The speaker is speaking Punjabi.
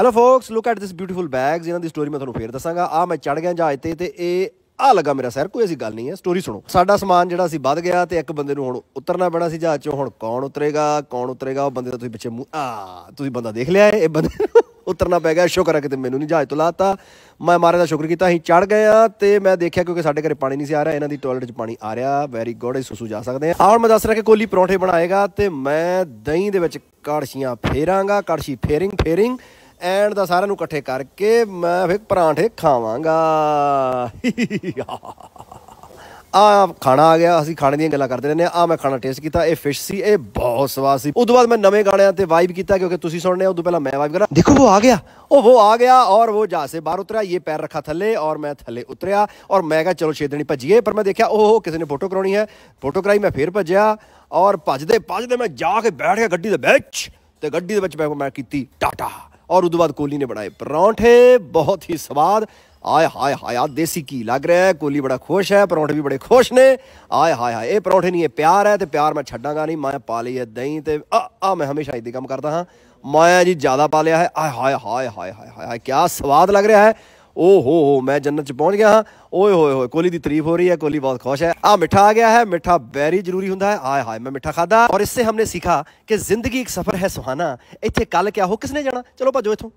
hello focus look at this beautiful bags ਇਹਨਾਂ ਦੀ ਸਟੋਰੀ ਮੈਂ ਤੁਹਾਨੂੰ ਫੇਰ ਦੱਸਾਂਗਾ ਆ ਮੈਂ ਚੜ ਗਿਆ ਜਹਾਜ਼ ਤੇ ਤੇ ਇਹ ਆ ਲੱਗਾ ਮੇਰਾ ਸਰ ਕੋਈ ਐਸੀ ਗੱਲ ਨਹੀਂ ਹੈ ਸਟੋਰੀ ਸੁਣੋ ਸਾਡਾ ਸਮਾਨ ਜਿਹੜਾ ਸੀ ਵੱਧ ਗਿਆ ਤੇ ਇੱਕ ਬੰਦੇ ਨੂੰ ਹੁਣ ਉਤਰਨਾ ਪੈਣਾ ਸੀ ਜਹਾਜ਼ ਚੋਂ ਹੁਣ ਕੌਣ ਉਤਰੇਗਾ ਕੌਣ ਉਤਰੇਗਾ ਉਹ ਬੰਦੇ ਦਾ ਤੁਸੀਂ ਪਿੱਛੇ ਮੂੰਹ ਆ ਤੁਸੀਂ ਬੰਦਾ ਦੇਖ ਲਿਆ ਇਹ ਬੰਦੇ ਉਤਰਨਾ ਪੈ ਗਿਆ ਸ਼ੁਕਰ ਹੈ ਕਿ ਤੇ ਮੈਨੂੰ ਨਹੀਂ ਜਹਾਜ਼ ਤੋਂ ਲਾਤਾ ਮੈਂ ਮਾਰੇ ਦਾ ਸ਼ੁਕਰ ਕੀਤਾ ਅਸੀਂ ਚੜ ਗਏ ਆ ਤੇ ਮੈਂ ਦੇਖਿਆ ਕਿਉਂਕਿ ਸਾਡੇ ਘਰੇ ਪਾਣੀ ਨਹੀਂ ਸੀ ਆ ਰਿਹਾ ਇਹਨਾਂ ਦੀ ਟਾਇਲਟ 'ਚ ਪਾਣੀ ਆ ਰਿਹਾ ਵੈਰੀ ਗੁੱਡ ਸੁਸੂ ਜਾ ਸਕਦੇ ਆ ਹੁਣ ਮੈਂ ਦੱਸ ਰਿਹਾ ਕਿ ਕੋਲੀ ਪਰੌਂਠੇ ਬਣਾਏਗਾ ਤੇ ਮੈਂ ਦਹੀਂ ਦੇ ਵਿੱਚ ਕੜਛੀਆਂ ਫੇਰਾਂਗਾ ਕੜਛੀ ਫੇਰਿੰਗ ਫੇਰਿੰਗ ਐਂਡ ਦਾ ਸਾਰਿਆਂ ਨੂੰ ਇਕੱਠੇ ਕਰਕੇ ਮੈਂ ਫਿਰ ਪਰਾਂਠੇ ਖਾਵਾਂਗਾ ਆ ਖਾਣਾ ਆ ਗਿਆ ਅਸੀਂ ਖਾਣੇ ਦੀਆਂ ਗੱਲਾਂ ਕਰਦੇ ਰਹਿੰਦੇ ਆ ਆ ਮੈਂ ਖਾਣਾ ਟੇਸਟ ਕੀਤਾ ਇਹ ਫਿਸ਼ ਸੀ ਇਹ ਬਹੁਤ ਸਵਾਦ ਸੀ ਉਦੋਂ ਬਾਅਦ ਮੈਂ ਨਵੇਂ ਗਾਣਿਆਂ ਤੇ ਵਾਈਬ ਕੀਤਾ ਕਿਉਂਕਿ ਤੁਸੀਂ ਸੁਣਨੇ ਉਦੋਂ ਪਹਿਲਾਂ ਮੈਂ ਵਾਈਬ ਕਰਾਂ ਦੇਖੋ ਉਹ ਆ ਗਿਆ ਉਹ ਉਹ ਆ ਗਿਆ ਔਰ ਉਹ ਜਾ ਕੇ ਬਾਹਰ ਉਤਰਿਆ ਇਹ ਪੈਰ ਰੱਖਾ ਥੱਲੇ ਔਰ ਮੈਂ ਥੱਲੇ ਉਤਰਿਆ ਔਰ ਮੈਂ ਕਿਹਾ ਚਲੋ ਛੇਦਣੀ ਭੱਜੀਏ ਪਰ ਮੈਂ ਦੇਖਿਆ ਉਹ ਕਿਸੇ ਨੇ ਫੋਟੋ ਕਰਾਉਣੀ ਹੈ ਫੋਟੋ ਕਰਾਈ ਮੈਂ ਫੇਰ ਭੱਜਿਆ ਔਰ ਭੱਜਦੇ ਭੱਜਦੇ ਮੈਂ ਜਾ ਕੇ ਬੈਠ ਗਿਆ ਗੱਡੀ ਦੇ ਵਿੱਚ ਤੇ ਗੱਡੀ ਦੇ ਵਿੱਚ ਮੈਂ ਕੀਤੀ ਟਾਟਾ ਔਰ ਉਦੋਂ ਬਾਅਦ ਕੋਲੀ ਨੇ ਬਣਾਏ ਪਰੌਂਠੇ ਬਹੁਤ ਹੀ ਸਵਾਦ ਆਏ ਹਾਏ ਹਾਏ ਆ ਦੇਸੀ ਕੀ ਲੱਗ ਰਿਹਾ ਹੈ ਕੋਲੀ ਬੜਾ ਖੁਸ਼ ਹੈ ਪਰੌਂਠੇ ਵੀ ਬੜੇ ਖੁਸ਼ ਨੇ ਆਏ ਹਾਏ ਹਾਏ ਇਹ ਪਰੌਂਠੇ ਨਹੀਂ ਇਹ ਪਿਆਰ ਹੈ ਤੇ ਪਿਆਰ ਮੈਂ ਛੱਡਾਂਗਾ ਨਹੀਂ ਮੈਂ ਪਾ ਲਈ ਹੈ ਦਹੀਂ ਤੇ ਆ ਆ ਮੈਂ ਹਮੇਸ਼ਾ ਇਦਾਂ ਕੰਮ ਕਰਦਾ ਹਾਂ ਮਾਇਆ ਜੀ ਜ਼ਿਆਦਾ ਪਾ ਲਿਆ ਹੈ ਆਏ ਹਾਏ ਹਾਏ ਹਾਏ ਹਾਏ ਹਾਏ ਕੀ ਸਵਾਦ ਲੱਗ ਰਿਹਾ ਹੈ ਓ ਹੋ ਹੋ ਮੈਂ ਜੰਨਤ ਚ ਪਹੁੰਚ ਗਿਆ ਹਾਂ ਓਏ ਹੋਏ ਹੋਏ ਕੋਲੀ ਦੀ ਤਾਰੀਫ ਹੋ ਰਹੀ ਹੈ ਕੋਲੀ ਬਹੁਤ ਖੁਸ਼ ਹੈ ਆ ਮਿੱਠਾ ਆ ਗਿਆ ਹੈ ਮਿੱਠਾ ਬੈਰੀ ਜ਼ਰੂਰੀ ਹੁੰਦਾ ਹੈ ਆਏ ਹਾਏ ਮੈਂ ਮਿੱਠਾ ਖਾਦਾ ਔਰ ਇਸ ਸੇ ਹਮਨੇ ਸਿੱਖਾ ਕਿ ਜ਼ਿੰਦਗੀ ਇੱਕ ਸਫਰ ਹੈ ਸੁਹਾਣਾ ਇੱਥੇ ਕੱਲ ਕਿਆ ਹੋ ਕਿਸਨੇ ਜਾਣਾ ਚਲੋ ਭਜੋ ਇਥੋਂ